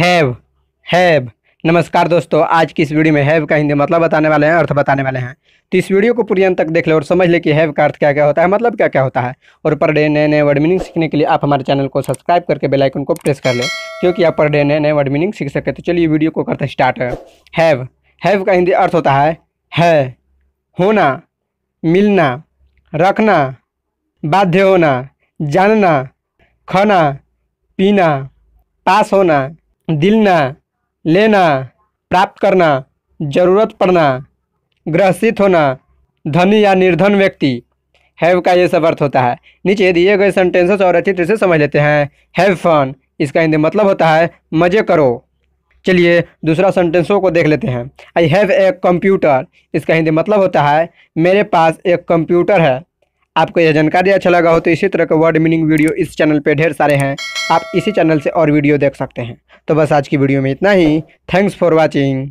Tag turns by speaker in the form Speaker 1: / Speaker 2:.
Speaker 1: have have नमस्कार दोस्तों आज की इस वीडियो में हैव का हिंदी मतलब बताने वाले हैं अर्थ बताने वाले हैं तो इस वीडियो को पूरी अंत तक देख लें और समझ ले कि हैव का अर्थ क्या क्या होता है मतलब क्या क्या होता है और पर डे नए नए वर्ड मीनिंग सीखने के लिए आप हमारे चैनल को सब्सक्राइब करके बेल आइकन को प्रेस कर लें क्योंकि आप पर डे नए नए वर्ड मीनिंग सीख सकें तो चलिए वीडियो को करते स्टार्ट हैव हैव का हिंदी अर्थ होता है है होना मिलना रखना बाध्य होना जानना खाना पीना पास होना दिलना लेना प्राप्त करना जरूरत पड़ना ग्रसित होना धनी या निर्धन व्यक्ति हैव का ये सब अर्थ होता है नीचे दिए गए सेंटेंसेस और अच्छी तरह से समझ लेते हैं हैव फन इसका हिंदी मतलब होता है मज़े करो चलिए दूसरा सेंटेंसों को देख लेते हैं आई हैव ए कंप्यूटर इसका हिंदी मतलब होता है मेरे पास एक कंप्यूटर है आपको यह जानकारी अच्छा लगा हो तो इसी तरह का वर्ड मीनिंग वीडियो इस चैनल पर ढेर सारे हैं आप इसी चैनल से और वीडियो देख सकते हैं तो बस आज की वीडियो में इतना ही थैंक्स फॉर वॉचिंग